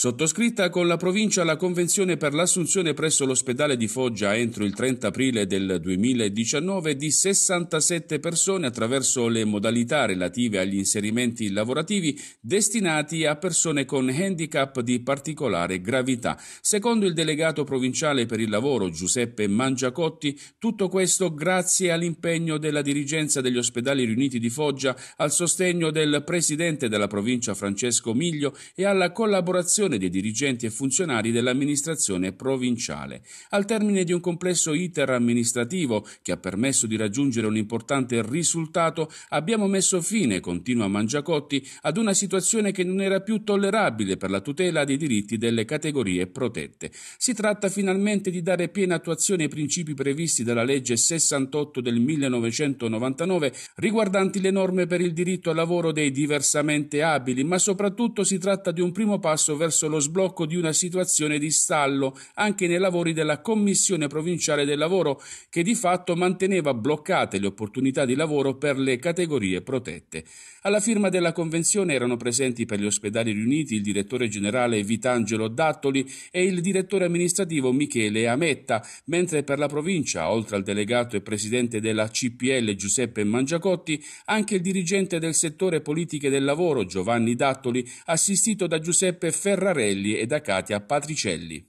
Sottoscritta con la provincia la convenzione per l'assunzione presso l'ospedale di Foggia entro il 30 aprile del 2019 di 67 persone attraverso le modalità relative agli inserimenti lavorativi destinati a persone con handicap di particolare gravità. Secondo il delegato provinciale per il lavoro Giuseppe Mangiacotti, tutto questo grazie all'impegno della dirigenza degli ospedali riuniti di Foggia, al sostegno del presidente della provincia Francesco Miglio e alla collaborazione l'elezione dei dirigenti e funzionari dell'amministrazione provinciale, al termine di un complesso iter amministrativo che ha permesso di raggiungere un importante risultato, abbiamo messo fine, continua Mangiacotti, ad una situazione che non era più tollerabile per la tutela dei diritti delle categorie protette. Si tratta finalmente di dare piena attuazione ai principi previsti dalla legge 68 del 1999 riguardanti le norme per il diritto al lavoro dei diversamente abili, ma soprattutto si tratta di un primo passo verso verso lo sblocco di una situazione di stallo anche nei lavori della Commissione provinciale del lavoro che di fatto manteneva bloccate le opportunità di lavoro per le categorie protette. Alla firma della convenzione erano presenti per gli ospedali riuniti il direttore generale Vitangelo Dattoli e il direttore amministrativo Michele Ametta, mentre per la provincia, oltre al delegato e presidente della CPL Giuseppe Mangiacotti, anche il dirigente del settore politiche del lavoro Giovanni Dattoli, assistito da Giuseppe Ferro Ferrarelli e da Katia Patricelli.